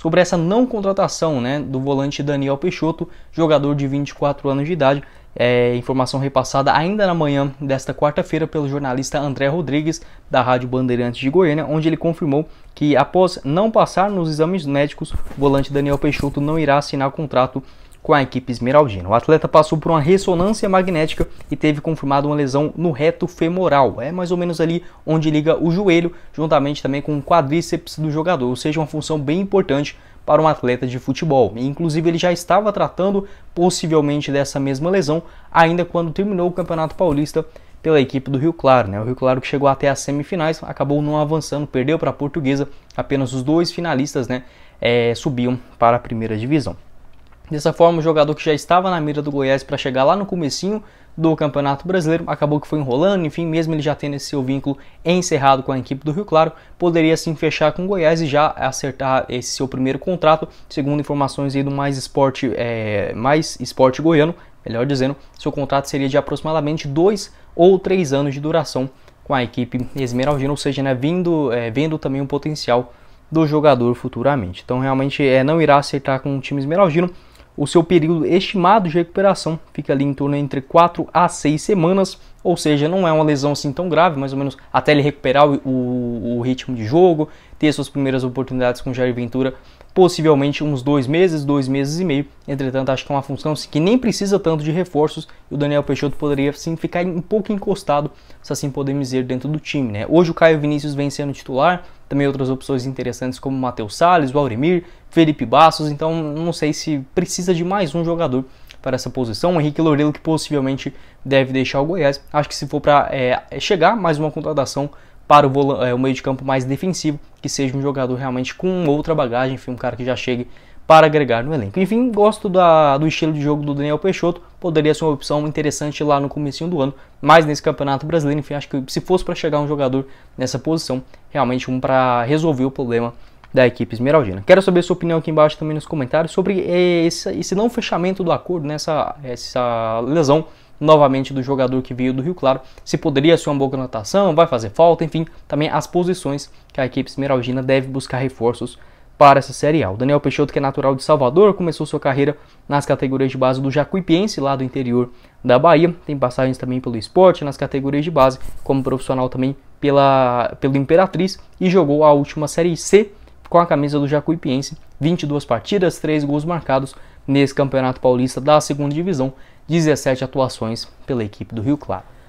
sobre essa não contratação né, do volante Daniel Peixoto, jogador de 24 anos de idade. É, informação repassada ainda na manhã desta quarta-feira pelo jornalista André Rodrigues, da Rádio Bandeirantes de Goiânia, onde ele confirmou que, após não passar nos exames médicos, o volante Daniel Peixoto não irá assinar contrato com a equipe esmeraldina. O atleta passou por uma ressonância magnética e teve confirmado uma lesão no reto femoral, é mais ou menos ali onde liga o joelho, juntamente também com o quadríceps do jogador, ou seja, uma função bem importante para um atleta de futebol. E, inclusive, ele já estava tratando possivelmente dessa mesma lesão ainda quando terminou o Campeonato Paulista pela equipe do Rio Claro. Né? O Rio Claro que chegou até as semifinais, acabou não avançando, perdeu para a Portuguesa. Apenas os dois finalistas né, é, subiam para a primeira divisão. Dessa forma, o jogador que já estava na mira do Goiás para chegar lá no comecinho do Campeonato Brasileiro, acabou que foi enrolando, enfim, mesmo ele já tendo esse seu vínculo encerrado com a equipe do Rio Claro, poderia sim fechar com o Goiás e já acertar esse seu primeiro contrato, segundo informações aí do Mais Esporte, é, Mais Esporte Goiano, melhor dizendo, seu contrato seria de aproximadamente dois ou três anos de duração com a equipe esmeraldina, ou seja, né, vindo, é, vendo também o potencial do jogador futuramente. Então, realmente, é, não irá acertar com o time esmeraldino, o seu período estimado de recuperação fica ali em torno entre 4 a 6 semanas ou seja, não é uma lesão assim tão grave, mais ou menos até ele recuperar o, o, o ritmo de jogo, ter suas primeiras oportunidades com Jair Ventura, possivelmente uns dois meses, dois meses e meio. Entretanto, acho que é uma função assim, que nem precisa tanto de reforços e o Daniel Peixoto poderia sim ficar um pouco encostado, se assim podemos dizer, dentro do time. Né? Hoje o Caio Vinícius vem sendo titular, também outras opções interessantes como o Matheus Salles, o Auremir, Felipe Bastos, então não sei se precisa de mais um jogador para essa posição. O Henrique Lorelo que possivelmente deve deixar o Goiás Acho que se for para é, chegar mais uma contratação para o, é, o, meio de campo mais defensivo, que seja um jogador realmente com outra bagagem, enfim, um cara que já chegue para agregar no elenco. Enfim, gosto da, do estilo de jogo do Daniel Peixoto, poderia ser uma opção interessante lá no começo do ano, mas nesse Campeonato Brasileiro, enfim, acho que se fosse para chegar um jogador nessa posição, realmente um para resolver o problema da equipe esmeraldina. Quero saber sua opinião aqui embaixo também nos comentários sobre é, esse, esse não fechamento do acordo, nessa né, essa lesão novamente do jogador que veio do Rio Claro, se poderia ser uma boa anotação vai fazer falta, enfim, também as posições que a equipe esmeraldina deve buscar reforços para essa Série A. O Daniel Peixoto, que é natural de Salvador, começou sua carreira nas categorias de base do Jacuipiense, lá do interior da Bahia. Tem passagens também pelo esporte, nas categorias de base, como profissional também pela, pelo Imperatriz, e jogou a última Série C com a camisa do Jacuipiense. 22 partidas, 3 gols marcados nesse Campeonato Paulista da segunda divisão. 17 atuações pela equipe do Rio Claro.